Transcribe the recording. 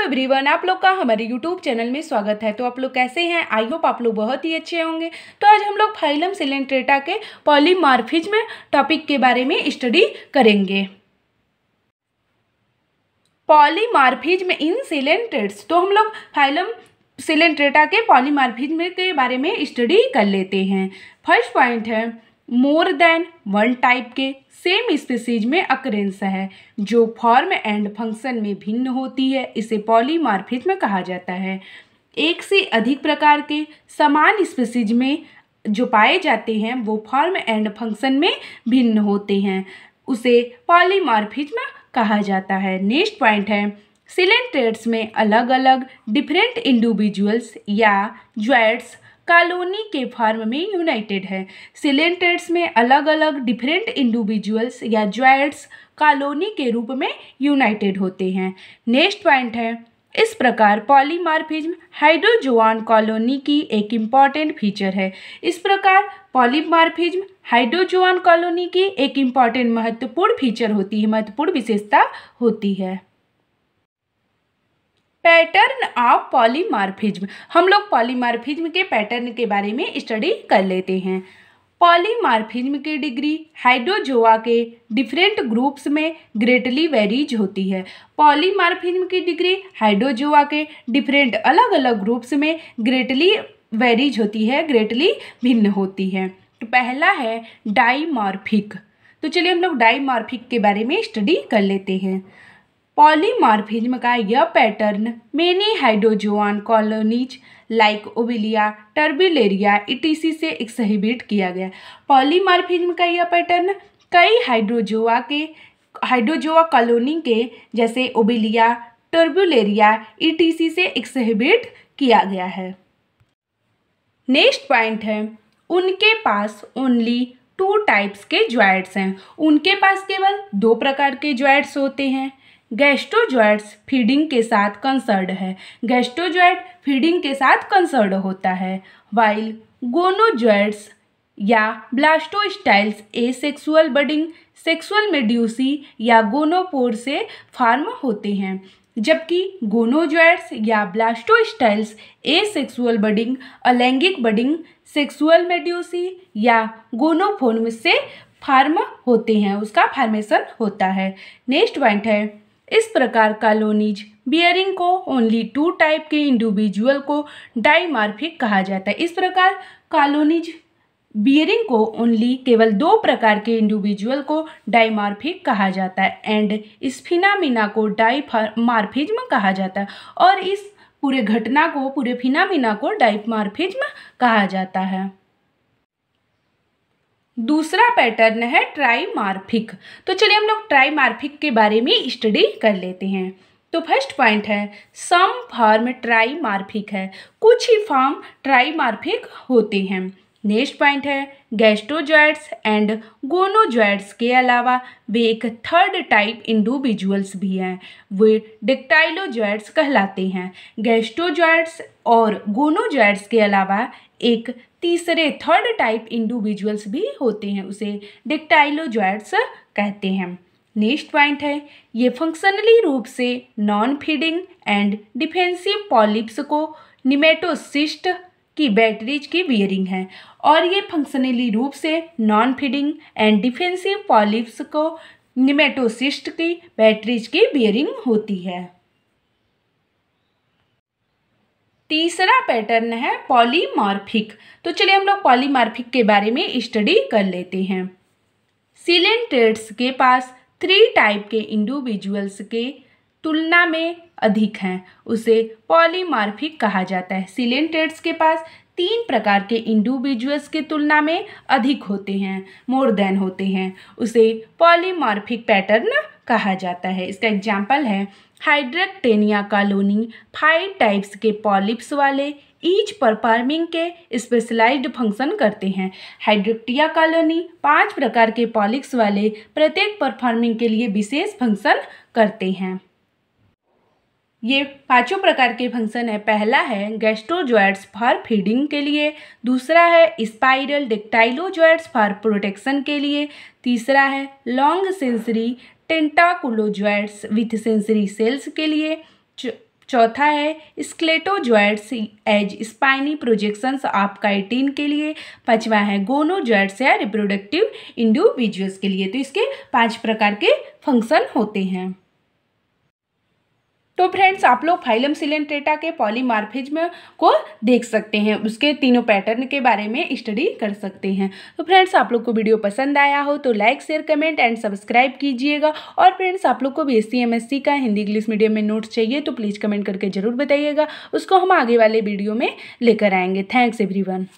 hello everyone आप लोग का हमारे यूट्यूब चैनल में स्वागत है तो आप लोग कैसे हैं आई होप आप लोग बहुत ही अच्छे होंगे तो आज हम लोग फाइलम सिलेंट्रेटा के पॉलीमार्फिज्म टॉपिक के बारे में स्टडी करेंगे पॉलीमार्फिज्म इन सिलेंट्रेट्स तो हम लोग फाइलम सिलेंट्रेटा के पॉलीमार्फिज्म के बारे में स्टडी कर लेते हैं फर्स्ट पॉइंट है मोर देन वन टाइप के सेम स्पेसीज में अक्रेंस है जो फॉर्म एंड फंक्शन में भिन्न होती है इसे में कहा जाता है एक से अधिक प्रकार के समान स्पेसीज में जो पाए जाते हैं वो फॉर्म एंड फंक्शन में भिन्न होते हैं उसे में कहा जाता है नेक्स्ट पॉइंट है सिलेंट्रेट्स में अलग अलग डिफरेंट इंडिविजुअल्स या ज्वेट्स कॉलोनी के फॉर्म में यूनाइटेड है सिलेंटेड्स में अलग अलग डिफरेंट इंडिविजुअल्स या ज्वाइंट्स कॉलोनी के रूप में यूनाइटेड होते हैं नेक्स्ट पॉइंट है इस प्रकार पॉलीमार्फिज्म हाइड्रोजोआन कॉलोनी की एक इम्पॉर्टेंट फीचर है इस प्रकार पॉलीमार्फिज्म हाइड्रोजोआन कॉलोनी की एक इम्पॉर्टेंट महत्वपूर्ण फीचर होती है महत्वपूर्ण विशेषता होती है पैटर्न ऑफ पॉलीमार्फिज्म हम लोग पॉलीमार्फिज्म के पैटर्न के बारे में स्टडी कर लेते हैं पॉलीमार्फिज्म की डिग्री हाइड्रोजोआ के डिफरेंट ग्रुप्स में ग्रेटली वेरीज होती है पॉलीमार्फिज्म की डिग्री हाइड्रोजोआ के डिफरेंट अलग अलग ग्रुप्स में ग्रेटली वेरीज होती है ग्रेटली भिन्न होती है तो पहला है डाईमार्फिक तो चलिए हम लोग डाईमार्फिक के बारे में स्टडी कर लेते हैं पॉलीमॉर्फिज्म का यह pattern many hydrozoan colonies like Obelia Turbellaria etc से एक्सहिबिट किया गया पॉलीमॉर्फिज्म का यह पैटर्न कई हाइड्रोजोआ के हाइड्रोजोआ कॉलोनी के जैसे ओबिलिया टर्बुलेरिया ईटीसी से एक्सहिबिट किया गया है नेक्स्ट पॉइंट है उनके पास ओनली टू टाइप्स के ज्वाइट्स हैं उनके पास केवल दो प्रकार के ज्वाइट्स होते हैं गैस्ट्रोजॉइड्स फीडिंग के साथ कंसर्ड है गैस्ट्रोजॉइड फीडिंग के साथ कंसर्ड होता है वाइल गोनोजॉइड्स या blastostyles asexual budding sexual medusae या गोनोपोर से फार्म होते हैं जबकि गोनोजॉइड्स या ब्लास्टोस्टाइल्स ए सेक्सुअल बडिंग अलैंगिक बडिंग सेक्सुअल मेड्यूसी या गोनोफोर्म से फार्म होते हैं उसका फार्मेशन होता है नेक्स्ट पॉइंट है इस प्रकार कॉलोनीज बियरिंग को ओनली टू टाइप के इंडिविजुअल को डाइमार्फिक कहा जाता है इस प्रकार कॉलोनीज बियरिंग को ओनली केवल दो प्रकार के इंडिविजुअल को डाइमार्फिक कहा जाता है एंड इस फिनामिना को डाइमार्फिज्म कहा जाता है और इस पूरे घटना को पूरे फिनामिना को डाइमार्फिज्म कहा जाता है दूसरा पैटर्न है ट्राईमार्फिक तो चलिए हम लोग ट्राईमार्फिक के बारे में स्टडी कर लेते हैं तो फर्स्ट पॉइंट है सम फॉर्म ट्राईमार्फिक है कुछ ही फॉर्म ट्राईमार्फिक होते हैं नेक्स्ट पॉइंट है गैस्ट्रोजॉइड्स एंड गोनोजॉइड्स के अलावा वे एक थर्ड टाइप इंडिविजुअल्स भी हैं वे डिक्टाइलोजॉइड्स कहलाते हैं गैस्ट्रोजॉइड्स और गोनोजॉइड्स के अलावा एक तीसरे थर्ड टाइप इंडिविजुअल्स भी होते हैं उसे डिक्टाइलोजॉइड्स कहते हैं नेक्स्ट पॉइंट है ये फंक्शनली रूप से non feeding and defensive polyps को निमेटोसिस्ट की बैटरीज की बियरिंग है और ये फंक्शनली रूप से non feeding and defensive polyps को निमेटोसिस्ट की बैटरीज की बियरिंग होती है तीसरा पैटर्न है पॉलीमार्फिक तो चलिए हम लोग पॉलीमार्फिक के बारे में स्टडी कर लेते हैं सिलेंट्रेट्स के पास थ्री टाइप के इंडिविजुअल्स के तुलना में अधिक हैं उसे पॉलीमार्फिक कहा जाता है सिलेंट्रेट्स के पास तीन प्रकार के इंडिविजुअल्स की तुलना में अधिक होते हैं मोर देन होते हैं उसे पॉलीमार्फिक पैटर्न कहा जाता है इसका एग्जाम्पल है हाइड्रेक्टेनिया कॉलोनी फाइव टाइप्स के पॉलिप्स वाले ईच परफॉर्मिंग के स्पेशलाइज्ड फंक्शन करते हैं हाइड्रेक्टिया कॉलोनी पांच प्रकार के पॉलिप्स वाले प्रत्येक परफॉर्मिंग के लिए विशेष फंक्शन करते हैं ये पांचों प्रकार के फंक्शन है पहला है जॉयट्स फॉर फीडिंग के लिए दूसरा है स्पाइरल ज्वाइट्स फॉर प्रोटेक्शन के लिए तीसरा है long sensory zooids with sensory cells के लिए चौथा है skeletozooids as spiny projections of chitin के लिए पांचवा है गोनो ज्वाइंट्स या रिप्रोडक्टिव इंडिविजुअल्स के लिए तो इसके पांच प्रकार के फंक्शन होते हैं तो फ्रेंड्स आप लोग फाइलम सिलेंट्रेटा के पॉलीमार्फिज्म को देख सकते हैं उसके तीनों पैटर्न के बारे में स्टडी कर सकते हैं तो फ्रेंड्स आप लोग को वीडियो पसंद आया हो तो like share comment and subscribe कीजिएगा और फ्रेंड्स आप लोग को बी एस का हिंदी इंग्लिश मीडियम में नोट्स चाहिए तो प्लीज़ कमेंट करके ज़रूर बताइएगा उसको हम आगे वाले वीडियो में लेकर आएंगे थैंक्स एवरी